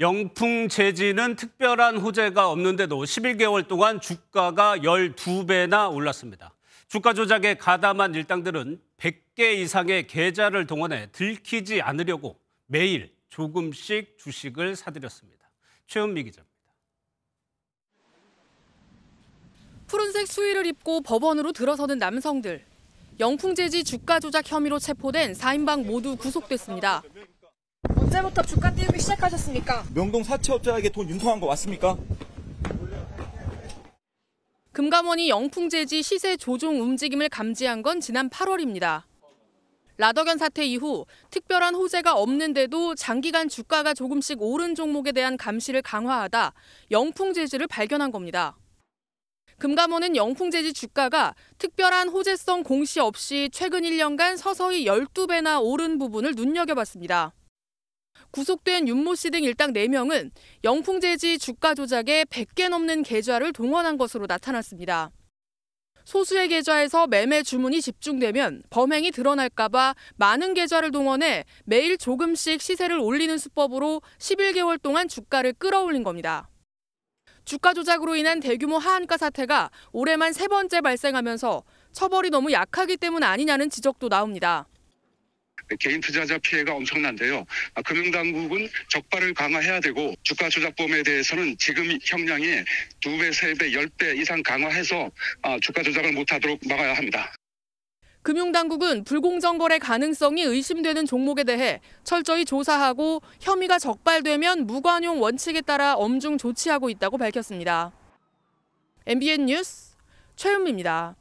영풍 재지는 특별한 호재가 없는데도 11개월 동안 주가가 12배나 올랐습니다. 주가 조작에 가담한 일당들은 100개 이상의 계좌를 동원해 들키지 않으려고 매일 조금씩 주식을 사들였습니다. 최은미 기자입니다. 푸른색 수의를 입고 법원으로 들어서는 남성들. 영풍재지 주가 조작 혐의로 체포된 4인방 모두 구속됐습니다. 언제부터 주가 띄우기 시작하셨습니까? 명동 사채업자에게 돈 융통한 거 맞습니까? 금감원이 영풍재지 시세 조종 움직임을 감지한 건 지난 8월입니다. 라더견 사태 이후 특별한 호재가 없는데도 장기간 주가가 조금씩 오른 종목에 대한 감시를 강화하다 영풍재지를 발견한 겁니다. 금감원은 영풍재지 주가가 특별한 호재성 공시 없이 최근 1년간 서서히 12배나 오른 부분을 눈여겨봤습니다. 구속된 윤모 씨 등 일당 4명은 영풍제지 주가 조작에 100개 넘는 계좌를 동원한 것으로 나타났습니다. 소수의 계좌에서 매매 주문이 집중되면 범행이 드러날까봐 많은 계좌를 동원해 매일 조금씩 시세를 올리는 수법으로 11개월 동안 주가를 끌어올린 겁니다. 주가 조작으로 인한 대규모 하한가 사태가 올해만 세 번째 발생하면서 처벌이 너무 약하기 때문 아니냐는 지적도 나옵니다. 개인 투자자 피해가 엄청난데요. 아, 금융당국은 적발을 강화해야 되고 주가 조작범에 대해서는 지금 형량이 두배세배열 배 이상 강화해서 아, 주가 조작을 못하도록 막아야 합니다. 금융당국은 불공정 거래 가능성이 의심되는 종목에 대해 철저히 조사하고 혐의가 적발되면 무관용 원칙에 따라 엄중 조치하고 있다고 밝혔습니다. MBN 뉴스 최은미입니다.